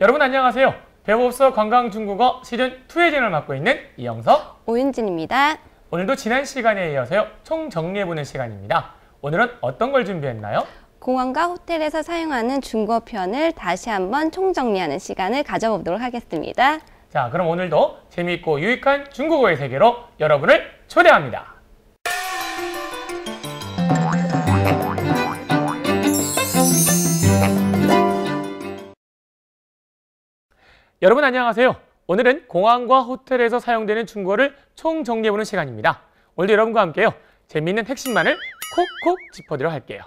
여러분 안녕하세요. 대법서 관광중국어 시즌2의 진행을 맡고 있는 이영석, 오윤진입니다. 오늘도 지난 시간에 이어서요. 총 정리해보는 시간입니다. 오늘은 어떤 걸 준비했나요? 공항과 호텔에서 사용하는 중국어 표현을 다시 한번 총정리하는 시간을 가져보도록 하겠습니다. 자, 그럼 오늘도 재미있고 유익한 중국어의 세계로 여러분을 초대합니다. 여러분 안녕하세요. 오늘은 공항과 호텔에서 사용되는 중고를 총정리해보는 시간입니다. 오늘도 여러분과 함께요. 재미있는 핵심만을 콕콕 짚어드려 할게요.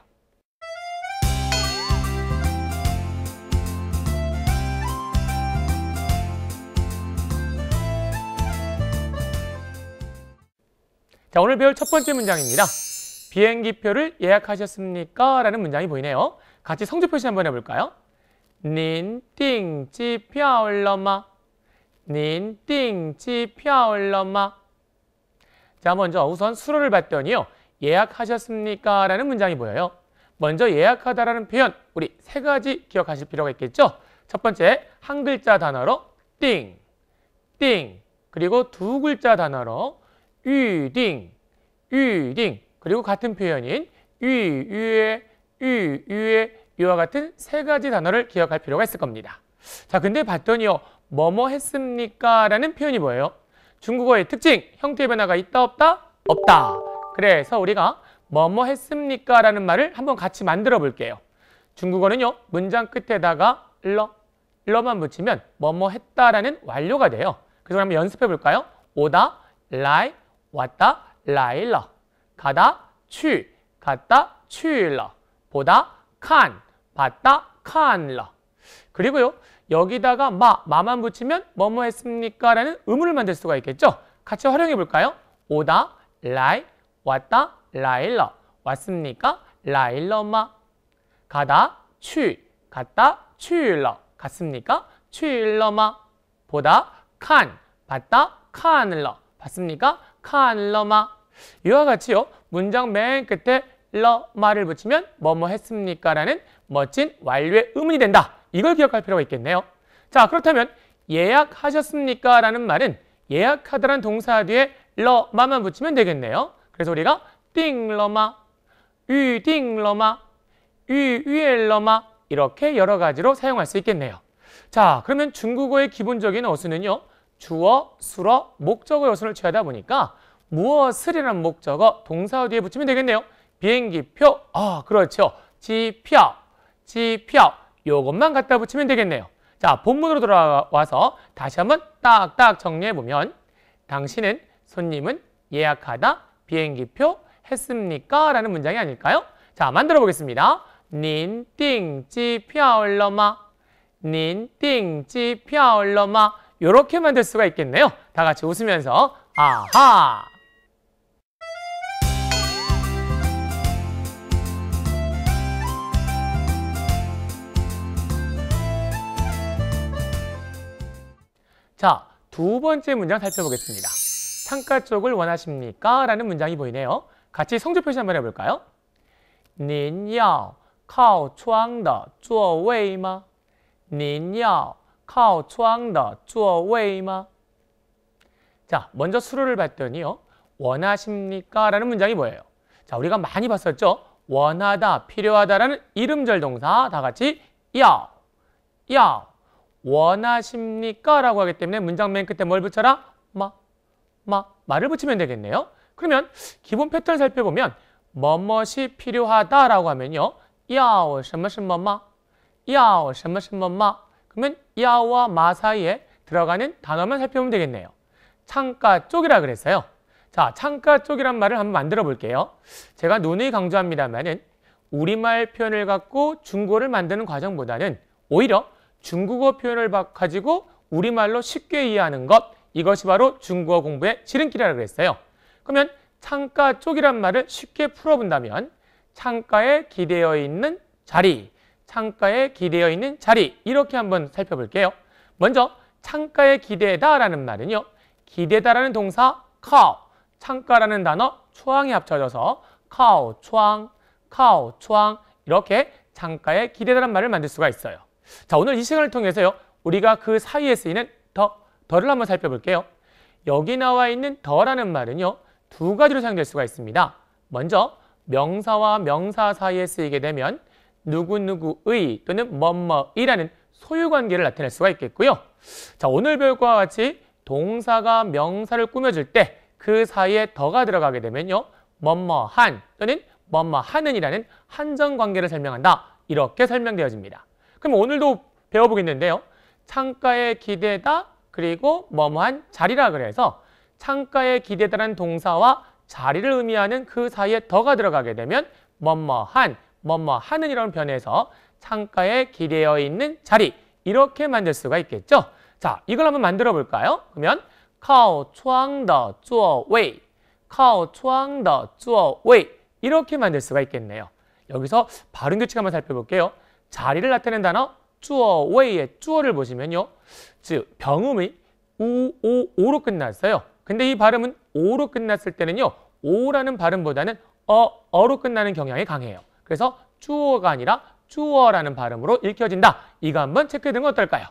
자, 오늘 배울 첫 번째 문장입니다. 비행기표를 예약하셨습니까? 라는 문장이 보이네요. 같이 성적 표시 한번 해볼까요? 您订机票了吗？您订机票了吗? 자, 먼저 우선 수로를 봤더니요. 예약하셨습니까? 라는 문장이 보여요. 먼저 예약하다라는 표현, 우리 세 가지 기억하실 필요가 있겠죠? 첫 번째, 한 글자 단어로 띵, 띵, 그리고 두 글자 단어로 유딩, 유딩, 그리고 같은 표현인 유유의, 유 이와 같은 세 가지 단어를 기억할 필요가 있을 겁니다. 자, 근데 봤더니요. 뭐뭐 했습니까? 라는 표현이 뭐예요? 중국어의 특징, 형태의 변화가 있다 없다? 없다. 그래서 우리가 뭐뭐 했습니까? 라는 말을 한번 같이 만들어 볼게요. 중국어는요. 문장 끝에다가 러, 러만 붙이면 뭐뭐 했다라는 완료가 돼요. 그래서 한번 연습해 볼까요? 오다, 라이, 왔다, 라일러. 가다, 취, 갔다, 취일러. 보다, 칸, 봤다, 카 칸라. 그리고요, 여기다가 마, 마만 붙이면 뭐뭐 했습니까? 라는 의문을 만들 수가 있겠죠? 같이 활용해 볼까요? 오다, 라이, 왔다, 라일러. 왔습니까? 라일러마. 가다, 취. 갔다, 취일러. 갔습니까? 취일러마. 보다, 칸. 봤다, 칸러. 봤습니까? 칸러마. 이와 같이요. 문장 맨 끝에 러마를 붙이면 뭐뭐 했습니까? 라는 멋진 완료의 의문이 된다. 이걸 기억할 필요가 있겠네요. 자, 그렇다면 예약하셨습니까? 라는 말은 예약하다란 동사 뒤에 러마만 붙이면 되겠네요. 그래서 우리가 띵러마, 유띵러마, 유유엘러마 이렇게 여러 가지로 사용할 수 있겠네요. 자, 그러면 중국어의 기본적인 어순은요. 주어, 수어, 목적어 어순을 취하다 보니까 무엇을이란 목적어 동사 뒤에 붙이면 되겠네요. 비행기표, 아, 그렇죠. 지표, 지표 요것만 갖다 붙이면 되겠네요. 자, 본문으로 돌아와서 다시 한번 딱딱 정리해보면 당신은 손님은 예약하다 비행기표 했습니까? 라는 문장이 아닐까요? 자, 만들어 보겠습니다. 닌띵지표얼러마 닌띵지표얼러마 요렇게 만들 수가 있겠네요. 다 같이 웃으면서 아하 자, 두 번째 문장 살펴보겠습니다. 창가 쪽을 원하십니까? 라는 문장이 보이네요. 같이 성조 표시 한번 해볼까요? 您要靠窗的座位吗?您要靠窗的座位吗? 자, 먼저 수로를 봤더니요. 원하십니까? 라는 문장이 뭐예요? 자, 우리가 많이 봤었죠? 원하다, 필요하다라는 이름절 동사 다 같이 야, 야 원하십니까? 라고 하기 때문에 문장 맨 끝에 뭘 붙여라? 마, 마, 말을 붙이면 되겠네요. 그러면 기본 패턴 을 살펴보면 뭐뭐시 필요하다라고 하면요. 야오, 什么什么마, 야오, 什么什么마. 그러면 야와 마 사이에 들어가는 단어만 살펴보면 되겠네요. 창가 쪽이라 그랬어요. 자, 창가 쪽이란 말을 한번 만들어 볼게요. 제가 누누이 강조합니다만은 우리말 표현을 갖고 중고를 만드는 과정보다는 오히려 중국어 표현을 가지고 우리말로 쉽게 이해하는 것 이것이 바로 중국어 공부의 지름길이라고 그랬어요. 그러면 창가 쪽이란 말을 쉽게 풀어본다면 창가에 기대어 있는 자리, 창가에 기대어 있는 자리 이렇게 한번 살펴볼게요. 먼저 창가에 기대다라는 말은요. 기대다라는 동사 카오, 창가라는 단어 초앙이 합쳐져서 카오 초앙, 카오 초앙 이렇게 창가에 기대다라는 말을 만들 수가 있어요. 자, 오늘 이 시간을 통해서요. 우리가 그 사이에 쓰이는 더, 더를 한번 살펴볼게요. 여기 나와 있는 더라는 말은요. 두 가지로 사용될 수가 있습니다. 먼저 명사와 명사 사이에 쓰이게 되면 누구누구의 또는 뭐뭐이라는 소유관계를 나타낼 수가 있겠고요. 자, 오늘 배울 것과 같이 동사가 명사를 꾸며줄 때 그 사이에 더가 들어가게 되면요. 뭐뭐한 또는 뭐뭐하는이라는 한정관계를 설명한다. 이렇게 설명되어집니다. 그럼 오늘도 배워보겠는데요. 창가에 기대다 그리고 뭐뭐한 자리라 그래서 창가에 기대다라는 동사와 자리를 의미하는 그 사이에 더가 들어가게 되면 뭐뭐한, 뭐뭐하는 이런 변해서 창가에 기대어 있는 자리 이렇게 만들 수가 있겠죠. 자, 이걸 한번 만들어 볼까요? 그러면 카오 추앙더 靠窗的座位,靠窗的座位 이렇게 만들 수가 있겠네요. 여기서 발음 규칙 한번 살펴볼게요. 자리를 나타낸 단어 주어웨이의 주어를 보시면요. 즉 병음이 우오오로 끝났어요. 근데 이 발음은 오로 끝났을 때는요. 오라는 발음보다는 어, 어로 끝나는 경향이 강해요. 그래서 주어가 아니라 주어라는 발음으로 읽혀진다. 이거 한번 체크해둔 건 어떨까요?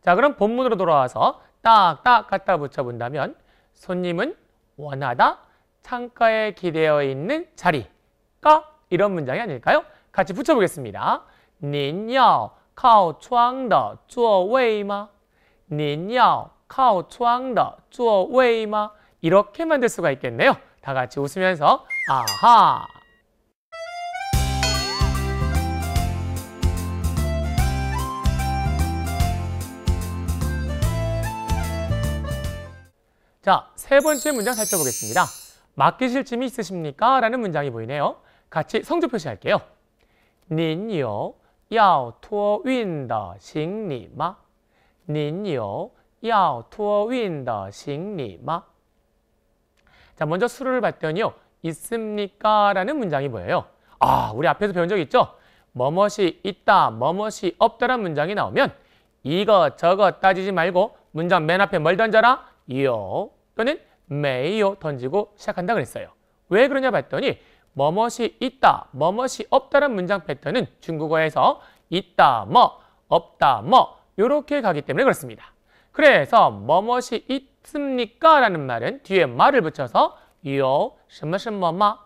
자, 그럼 본문으로 돌아와서 딱딱 갖다 붙여본다면 손님은 원하다, 창가에 기대어 있는 자리, 가 이런 문장이 아닐까요? 같이 붙여보겠습니다. 您要靠窗的座位吗?您要靠窗的座位吗? 이렇게 만들 수가 있겠네요. 다 같이 웃으면서 아하! 자, 세 번째 문장 살펴보겠습니다. 맡기실 짐이 있으십니까? 라는 문장이 보이네요. 같이 성조 표시할게요. 您有 要托运的行李吗？您有要托运的行李吗？자, 먼저 수를 봤더니요. 있습니까? 라는 문장이 뭐예요? 아, 우리 앞에서 배운 적 있죠? 뭐뭇이 있다, 뭐뭇이 없다라는 문장이 나오면 이거저거 따지지 말고 문장 맨 앞에 뭘 던져라? 요 또는 메이요 던지고 시작한다 그랬어요. 왜 그러냐 봤더니 뭐뭇이 있다, 뭐뭇이 없다는 문장 패턴은 중국어에서 있다, 뭐, 없다, 뭐 이렇게 가기 때문에 그렇습니다. 그래서 뭐뭇이 있습니까? 라는 말은 뒤에 말을 붙여서 요什么什么마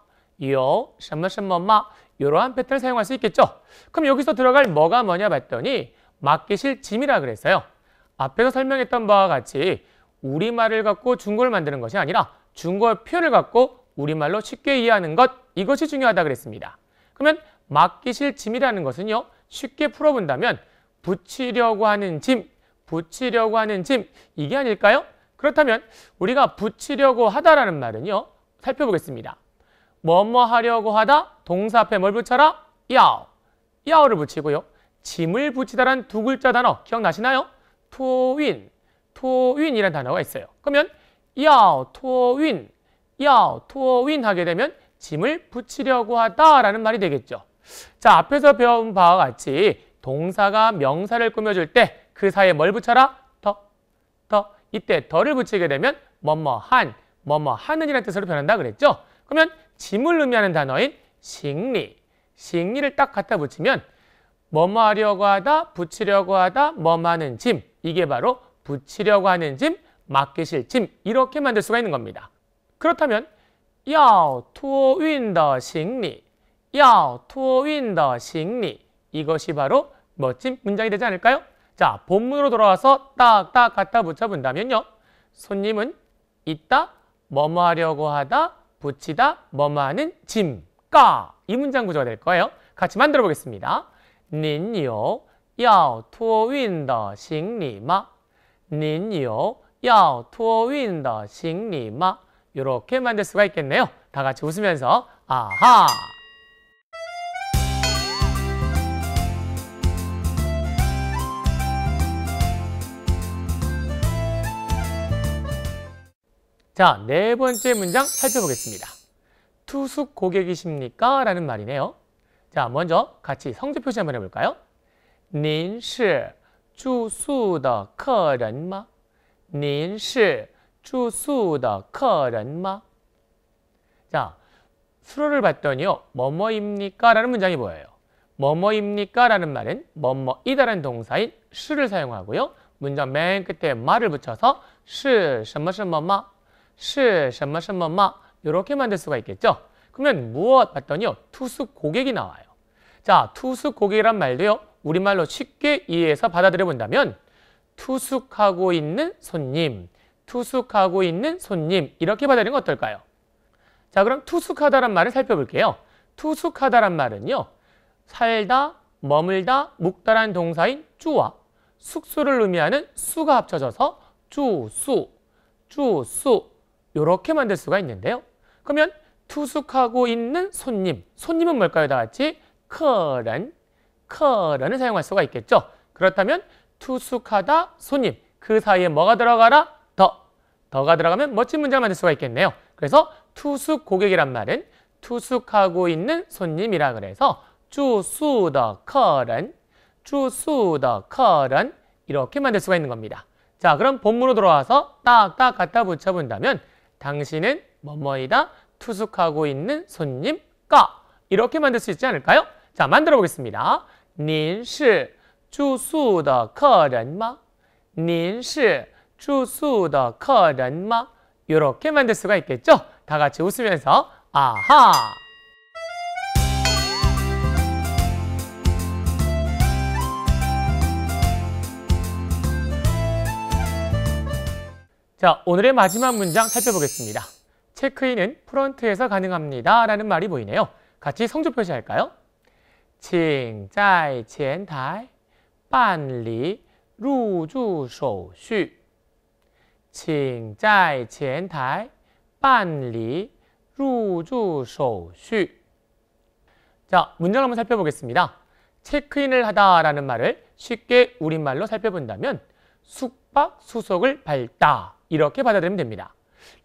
요什么什么마 이러한 패턴을 사용할 수 있겠죠. 그럼 여기서 들어갈 뭐가 뭐냐 봤더니 마기실 짐이라 그랬어요. 앞에서 설명했던 바와 같이 우리말을 갖고 중국어를 만드는 것이 아니라 중국어 표현을 갖고 우리말로 쉽게 이해하는 것 이것이 중요하다 그랬습니다. 그러면 맡기실 짐이라는 것은요. 쉽게 풀어본다면 붙이려고 하는 짐, 붙이려고 하는 짐 이게 아닐까요? 그렇다면 우리가 붙이려고 하다라는 말은요. 살펴보겠습니다. 뭐뭐 하려고 하다 동사 앞에 뭘 붙여라? 야오, 야오를 붙이고요. 짐을 붙이다란 두 글자 단어 기억나시나요? 토윈, 토윈이란 단어가 있어요. 그러면 야오, 토윈 야, 토어윈 하게 되면 짐을 붙이려고 하다라는 말이 되겠죠. 자, 앞에서 배운 바와 같이 동사가 명사를 꾸며줄 때 그 사이에 뭘 붙여라? 더, 더. 이때 더를 붙이게 되면 뭐뭐 한, 뭐뭐 하는이라는 뜻으로 변한다 그랬죠. 그러면 짐을 의미하는 단어인 식리, 식리를 딱 갖다 붙이면 뭐뭐 하려고 하다, 붙이려고 하다, 뭐뭐 하는 짐. 이게 바로 붙이려고 하는 짐, 맡기실 짐 이렇게 만들 수가 있는 겁니다. 그렇다면 야 투어윈더 싱리 야 투어윈더 싱리 이것이 바로 멋진 문장이 되지 않을까요? 자, 본문으로 돌아와서 딱딱 갖다 붙여본다면요. 손님은 있다, 뭐뭐 하려고 하다, 붙이다, 뭐뭐 하는 짐, 까. 이 문장 구조가 될 거예요. 같이 만들어 보겠습니다. 닌요 您有要托运的行李吗您有 투어 윈더 行李마 이렇게 만들 수가 있겠네요. 다 같이 웃으면서 아하! 자, 네 번째 문장 살펴보겠습니다. 투숙 고객이십니까? 라는 말이네요. 자, 먼저 같이 성적 표시 한번 해볼까요? 您是住宿的客人吗？您是 주수더 커런마 자, 수로를 봤더니요. 뭐뭐입니까? 라는 문장이 보여요. 뭐뭐입니까? 라는 말은 뭐뭐이다라는 동사인 수를 사용하고요. 문장 맨 끝에 말을 붙여서 시什么什么마 시什么什么마 이렇게 만들 수가 있겠죠. 그러면 무엇 봤더니요. 투숙 고객이 나와요. 자, 투숙 고객이란 말도요. 우리말로 쉽게 이해해서 받아들여 본다면 투숙하고 있는 손님 투숙하고 있는 손님 이렇게 받아들이는 건 어떨까요? 자 그럼 투숙하다란 말을 살펴볼게요. 투숙하다란 말은요. 살다, 머물다, 묵다란 동사인 쭈와 숙소를 의미하는 수가 합쳐져서 쭈수, 쭈수 이렇게 만들 수가 있는데요. 그러면 투숙하고 있는 손님, 손님은 뭘까요? 다 같이 커런, 커런을 사용할 수가 있겠죠. 그렇다면 투숙하다 손님, 그 사이에 뭐가 들어가라? 더. 더가 들어가면 멋진 문장을 만들 수가 있겠네요. 그래서 투숙 고객이란 말은 투숙하고 있는 손님이라 그래서 주수더 커런 주수더 커런 이렇게 만들 수가 있는 겁니다. 자 그럼 본문으로 들어와서 딱딱 갖다 붙여본다면 당신은 뭐뭐이다 투숙하고 있는 손님 과 이렇게 만들 수 있지 않을까요? 자 만들어 보겠습니다. 您是住宿的客人吗您是 추수더커련마 이렇게 만들 수가 있겠죠? 다 같이 웃으면서 아하! 자, 오늘의 마지막 문장 살펴보겠습니다. 체크인은 프론트에서 가능합니다. 라는 말이 보이네요. 같이 성조 표시할까요? 칭, 짜이, 첸, 다이, 반리, 루주, 쇼, 슈. 请在前台办理入住手续. 자, 문장 한번 살펴보겠습니다. 체크인을 하다라는 말을 쉽게 우리말로 살펴본다면 숙박, 수속을 밟다 이렇게 받아들이면 됩니다.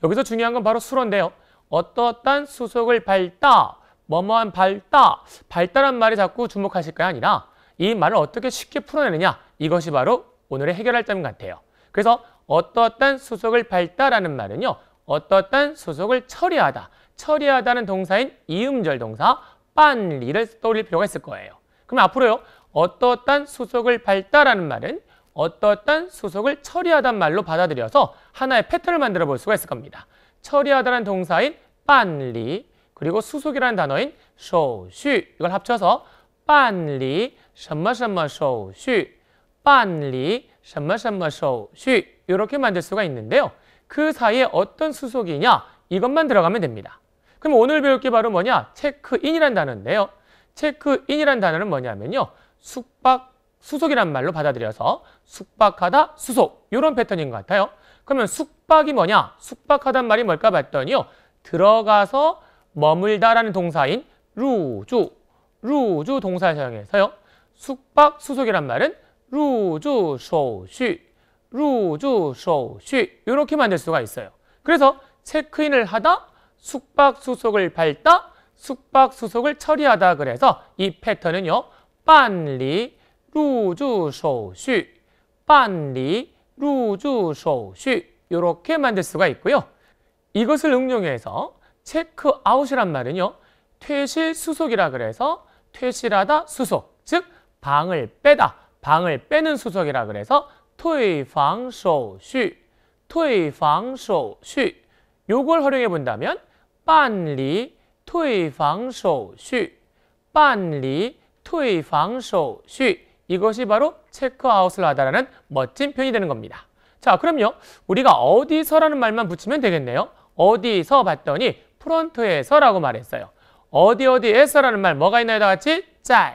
여기서 중요한 건 바로 수로인데요. 어떠한 수속을 밟다, 뭐뭐한 밟다, 밟다란 말이 자꾸 주목하실 게 아니라 이 말을 어떻게 쉽게 풀어내느냐 이것이 바로 오늘의 해결할 점 같아요. 그래서 어떠떤 수속을 밟다라는 말은요. 어떠한 수속을 처리하다. 처리하다는 동사인 이음절 동사 빤리를 떠올릴 필요가 있을 거예요. 그럼 앞으로요. 어떠한 수속을 밟다라는 말은 어떠한 수속을 처리하단 말로 받아들여서 하나의 패턴을 만들어 볼 수가 있을 겁니다. 처리하다는 동사인 빤리 그리고 수속이라는 단어인 쇼슈 이걸 합쳐서 빤리 什么什么手续办리什么什么手续 이렇게 만들 수가 있는데요. 그 사이에 어떤 수속이냐 이것만 들어가면 됩니다. 그럼 오늘 배울 게 바로 뭐냐? 체크인이란 단어인데요. 체크인이란 단어는 뭐냐면요. 숙박, 수속이란 말로 받아들여서 숙박하다, 수속 이런 패턴인 것 같아요. 그러면 숙박이 뭐냐? 숙박하단 말이 뭘까 봤더니요. 들어가서 머물다라는 동사인 루주, 루주 동사 사용해서요. 숙박, 수속이란 말은 루주, 소슈 루주쇼쉬 이렇게 만들 수가 있어요. 그래서 체크인을 하다, 숙박 수속을 밟다, 숙박 수속을 처리하다 그래서 이 패턴은요. 빤리 루주쇼쉬 빤리 루주쇼쉬 이렇게 만들 수가 있고요. 이것을 응용해서 체크아웃이란 말은요. 퇴실 수속이라 그래서 퇴실하다 수속, 즉 방을 빼다, 방을 빼는 수속이라 그래서 退房手续 퇴방 소슈 요걸 활용해 본다면 반리 퇴방 소슈 반리 퇴방 소슈 이것이 바로 체크아웃을 하다라는 멋진 표현이 되는 겁니다. 자, 그럼요. 우리가 어디서라는 말만 붙이면 되겠네요. 어디서 봤더니 프론트에서라고 말했어요. 어디 어디에서라는 말 뭐가 있나요? 다 같이 짜이.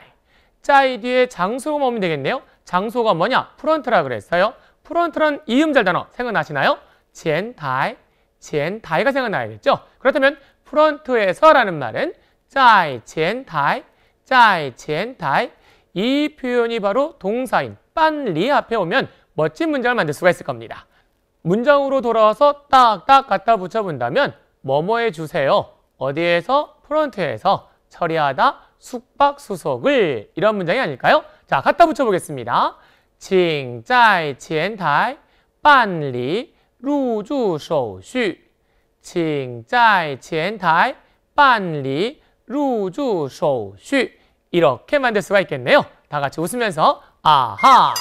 짜이 뒤에 장소가 오면 되겠네요. 장소가 뭐냐? 프론트라 그랬어요. 프론트란 이음절 단어 생각나시나요? 젠다이, 젠다이가 생각나야겠죠? 그렇다면 프론트에서라는 말은 짜이, 젠다이, 짜이, 젠다이 이 표현이 바로 동사인 빨리 앞에 오면 멋진 문장을 만들 수가 있을 겁니다. 문장으로 돌아와서 딱딱 갖다 붙여본다면 뭐뭐해 주세요. 어디에서? 프론트에서 처리하다 숙박 수속을 이런 문장이 아닐까요? 자, 갖다 붙여보겠습니다. 칭在前台 빨리 入住手续 칭在前台 빨리 入住手续 이렇게 만들 수가 있겠네요. 다 같이 웃으면서 아하!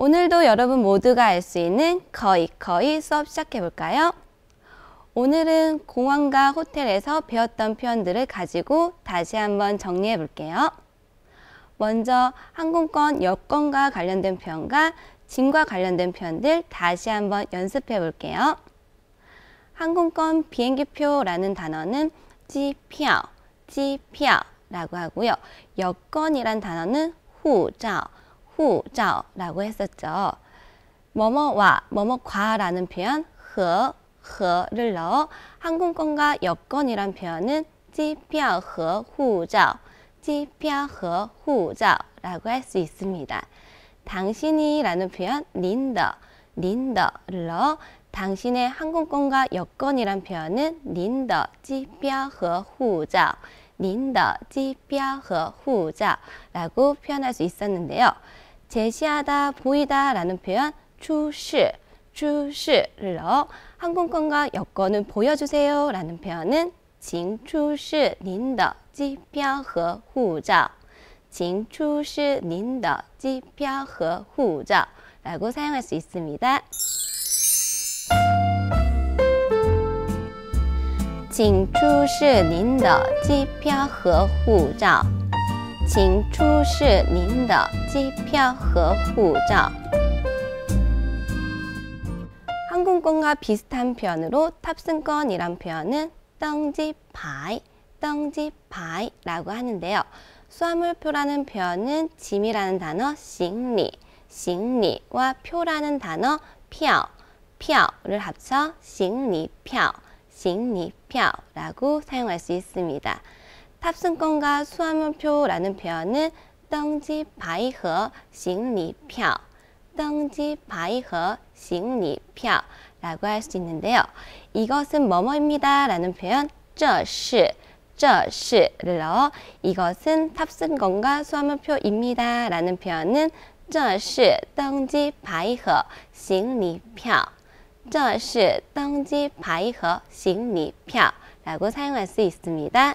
오늘도 여러분 모두가 알 수 있는 거의 거의 수업 시작해 볼까요? 오늘은 공항과 호텔에서 배웠던 표현들을 가지고 다시 한번 정리해 볼게요. 먼저 항공권 여권과 관련된 표현과 짐과 관련된 표현들 다시 한번 연습해 볼게요. 항공권 비행기표라는 단어는 지표, 지표라고 하고요. 여권이란 단어는 후자, 후자라고 했었죠. 뭐뭐와 뭐뭐과라는 표현 和 和를 넣어 항공권과 여권이란 표현은 机票和 후자 机票和 후자라고 할 수 있습니다. 당신이라는 표현 닌더 닌더를 넣어 당신의 항공권과 여권이란 표현은 닌더 机票和 후자 닌더 机票和 후자라고 표현할 수 있었는데요. 제시하다, 보이다 라는 표현 추시, 추시를 넣어 항공권과 여권은 보여주세요 라는 표현은 징추시 닌 더 지표和 후자 请出示 닌더 지표和 후자 라고 사용할 수 있습니다. 请出示您的机票和护照。请出示您的机票和护照。 항공권과 비슷한 표현으로 탑승권이란 표현은 떵지파이, 떵지파이라고 하는데요. 수화물표라는 표현은 짐이라는 단어 싱리, 싱리와 표라는 단어 표, 표를 합쳐 싱리표, 싱리표라고 사용할 수 있습니다. 탑승권과 수화물표라는 표현은 등지 바이허行李표 등지 바이허 行李표라고할 수 있는데요. 이것은 뭐뭐입니다 라는 표현 저시 저시를 넣어 이것은 탑승권과 수화물표입니다 라는 표현은 저시 등지 바이허 行李표 저시 등지 바이허 行李표 라고 사용할 수 있습니다.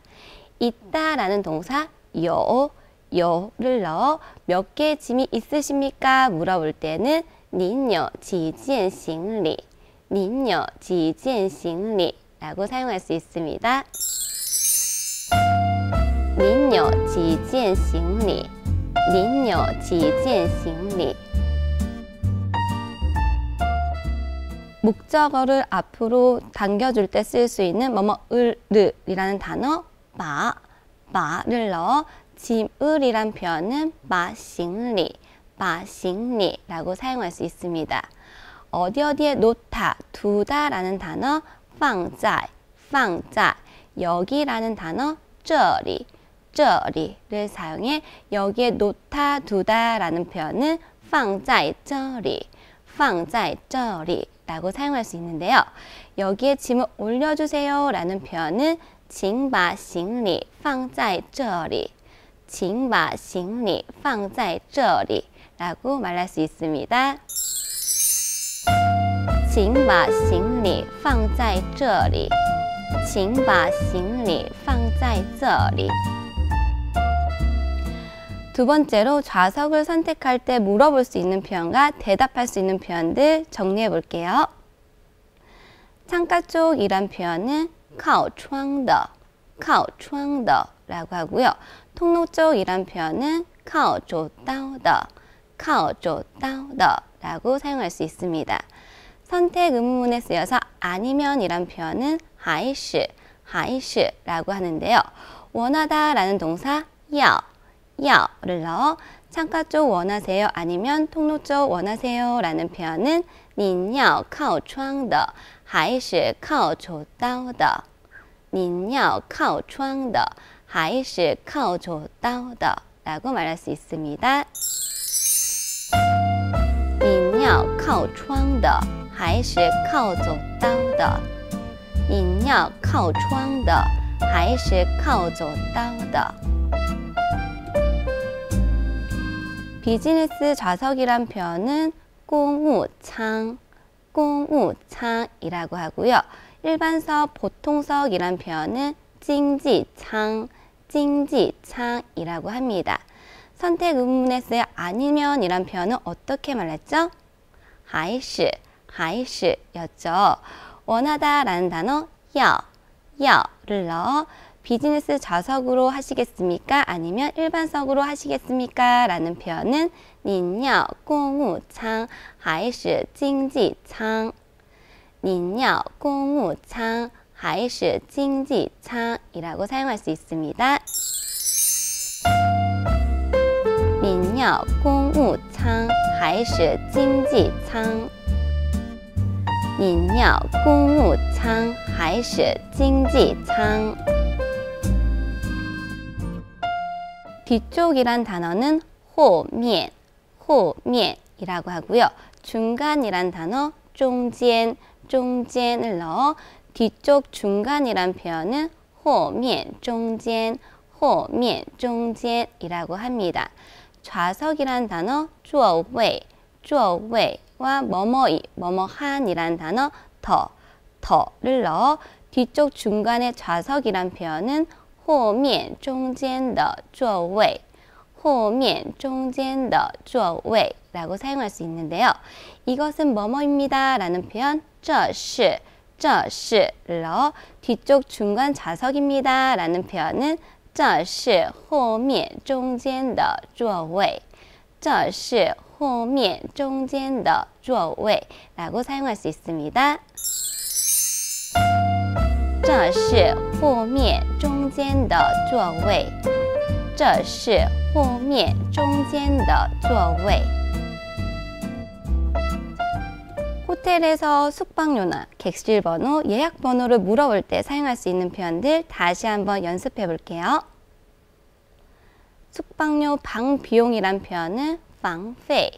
있다라는 동사 요, 요를 어, 넣어 몇 개의 짐이 있으십니까? 물어볼 때는 닌요 지지엔 싱리, 닌요 지지엔 싱리 라고 사용할 수 있습니다. 닌요 지지엔 싱리, 닌요 지지엔 싱리 목적어를 앞으로 당겨줄 때 쓸 수 있는 뭐뭐을르이라는 단어 마, 마를 넣어 짐을이란 표현은 마싱리, 마싱리라고 사용할 수 있습니다. 어디 어디에 놓다, 두다라는 단어 放在,放在 여기라는 단어 这里, 这里를 사용해 여기에 놓다, 두다라는 표현은 放在这里,放在这里라고 사용할 수 있는데요. 여기에 짐을 올려주세요 라는 표현은 请把行李放在这里。请把行李放在这里라고말할수있습니다。 请把行李放在这里。请把行李放在这里。두 번째로 좌석을 선택할 때 물어볼 수 있는 표현과 대답할 수 있는 표현들 정리해 볼게요. 창가 쪽이란 표현은 靠窗的, 靠窗的라고 하고요. 통로 쪽이란 표현은 靠走道的, 靠走道的라고 사용할 수 있습니다. 선택 의문문에 쓰여서 아니면이란 표현은 还是, 还是라고 하는데요. 원하다라는 동사 要,要를 넣어 창가 쪽 원하세요 아니면 통로 쪽 원하세요라는 표현은 你要靠窗的还是靠出刀的，你要靠窗的，还是靠出刀的？来，我们来试试咪哒。你要靠窗的，还是靠走刀的？你要靠窗的，还是靠走刀的？Business 좌석이란표현은공우 창。 공우창이라고 하고요. 일반석, 보통석이란 표현은 징지창, 징지창이라고 합니다. 선택 의문에 쓰여 아니면이란 표현은 어떻게 말했죠? 하이시, 하이시였죠. 원하다라는 단어 야, 야를 넣어 비즈니스 좌석으로 하시겠습니까? 아니면 일반석으로 하시겠습니까? 라는 표현은 您要公务舱还是经济舱？您要公务舱还是经济舱? 이라고 사용할 수 있습니다. 민요 공우창 还是 징지창 민요 공우창 还是 징지창 뒤쪽이란 단어는 호면 호면이라고 하고요. 중간이란 단어 중간, 중간을 넣어 뒤쪽 중간이란 표현은 호면, 중간, 호면, 중간이라고 합니다. 좌석이란 단어 좌웨, 좌웨와 뭐뭐이, 뭐뭐한이란 단어 더, 더를 넣어 뒤쪽 중간의 좌석이란 표현은 호면, 중간, 더, 좌웨 호면 중间的 座位라고 사용할 수 있는데요. 이것은 뭐뭐입니다 라는 표현 저是저是러 뒤쪽 중간 좌석입니다 라는 표현은 这是后面中间의座位这是后面中间的座位라고 사용할 수 있습니다. 这是后面中间的座位这是后面中间的座位。 호텔에서 숙박료나 객실 번호, 예약 번호를 물어볼 때 사용할 수 있는 표현들 다시 한번 연습해 볼게요. 숙박료 방 비용이란 표현은 방페이,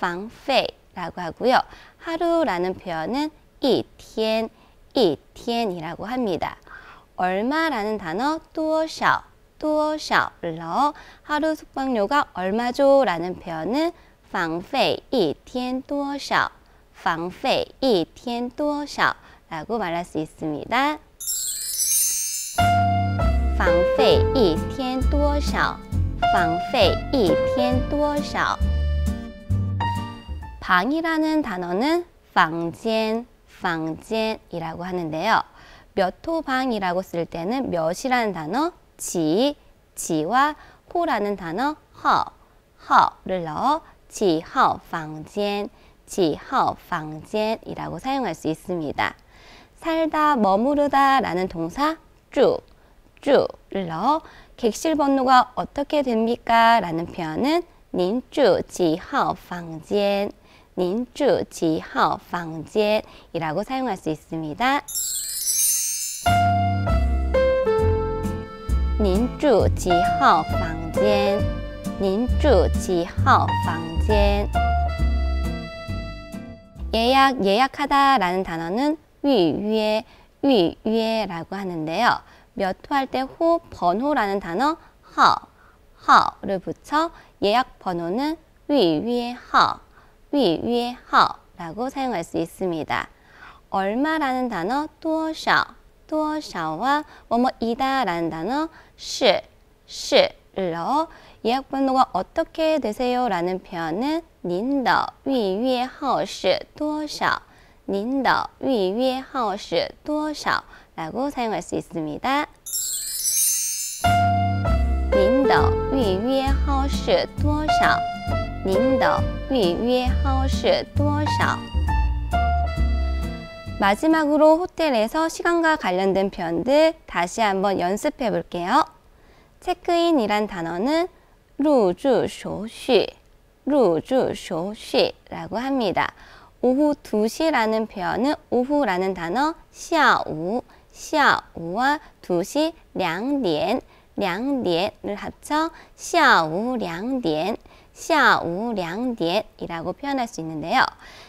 방페이라고 하고요. 하루라는 표현은 이天, 이텐이라고 합니다. 얼마라는 단어 多少多少了? 하루 숙박료가 얼마죠? 라는 표현은 房费一天多少?房费一天多少? 라고 말할 수 있습니다. 房费一天多少?房费一天多少? 방이라는 단어는 房间, 房间이라고 하는데요. 몇 호 방이라고 쓸 때는 몇이라는 단어 지, 지와 호라는 단어 허, 허를 넣어 지허 방젠, 지허 방젠이라고 사용할 수 있습니다. 살다, 머무르다 라는 동사 쭉, 쭉를 넣어 객실 번호가 어떻게 됩니까? 라는 표현은 닌쭈 지허 방젠, 닌쭈 지허 방젠이라고 사용할 수 있습니다. 您住几号房间？您住几号房间？ 예약, 예약하다라는 단어는 위유위유라고 하는데요. 몇호할 때 호, 번호라는 단어 허, 허를 붙여 예약 번호는 위유에 위유에 라고 사용할 수 있습니다. 얼마라는 단어 또셔, 多少와 뭐뭐이다 라는 단어 是, 是로 예약 번호가 어떻게 되세요? 라는 표현은 您的预约号是多少您的预约号是多少 라고 사용할 수 있습니다. 您的预约号是多少您的预约号是多少 마지막으로 호텔에서 시간과 관련된 표현들 다시 한번 연습해 볼게요. 체크인이란 단어는 루주쇼쉬, 루주쇼쉬라고 합니다. 오후 2시라는 표현은 오후라는 단어 시아우, 시아우와 2시 량디엔, 량디엔을 합쳐 시아우 량디엔, 시아우 량디엔이라고 표현할 수 있는데요.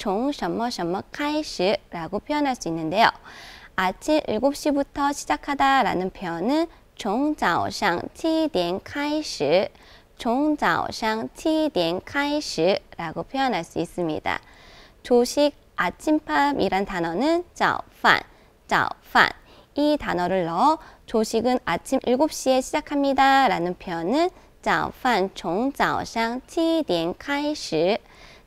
총 셔머 셔머 카이시라고 표현할 수 있는데요. 아침 7시부터 시작하다라는 표현은 종자오상 7카이始 종자오상 7카이始라고 표현할 수 있습니다. 조식 아침밥이란 단어는 早饭,早饭.이 단어를 넣어 조식은 아침 7시에 시작합니다 라는 표현은 早饭从早上七点开始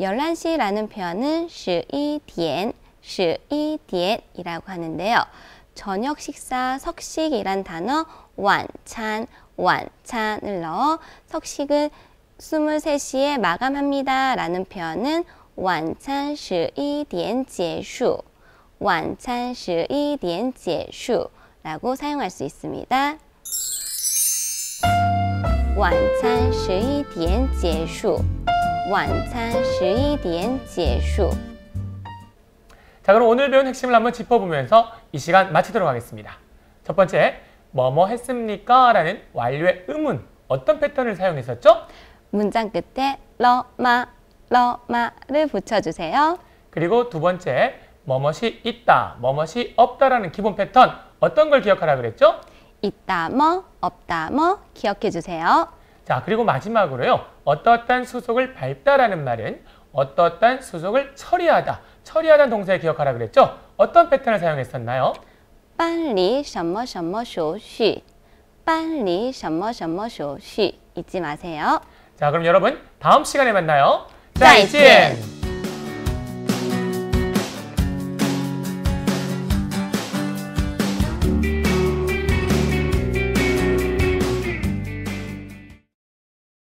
11시라는 표현은 11디엔, 11디엔이라고 하는데요. 저녁 식사 석식이란 단어 완찬, 완찬을 넣어 석식은 23시에 마감합니다 라는 표현은 완찬 11디엔 제 완찬 11디엔 제 라고 사용할 수 있습니다. 晚餐十一点结束。晚餐十一点结束。 자, 그럼 오늘 배운 핵심을 한번 짚어보면서 이 시간 마치도록 하겠습니다. 첫 번째, 뭐뭐 했습니까? 라는 완료의 음은 어떤 패턴을 사용했었죠? 문장 끝에 러마, 러마를 붙여주세요. 그리고 두 번째, 뭐뭐시 있다, 뭐뭐시 없다라는 기본 패턴 어떤 걸 기억하라 그랬죠? 있다, 뭐, 없다, 뭐 기억해 주세요. 자, 그리고 마지막으로요. 어떠한 수속을 밟다라는 말은 어떠한 수속을 처리하다, 처리하다는 동사에 기억하라 그랬죠? 어떤 패턴을 사용했었나요? 빨리 什么什么手续 빨리 什么什么手续잊지 마세요. 자, 그럼 여러분 다음 시간에 만나요. 再见!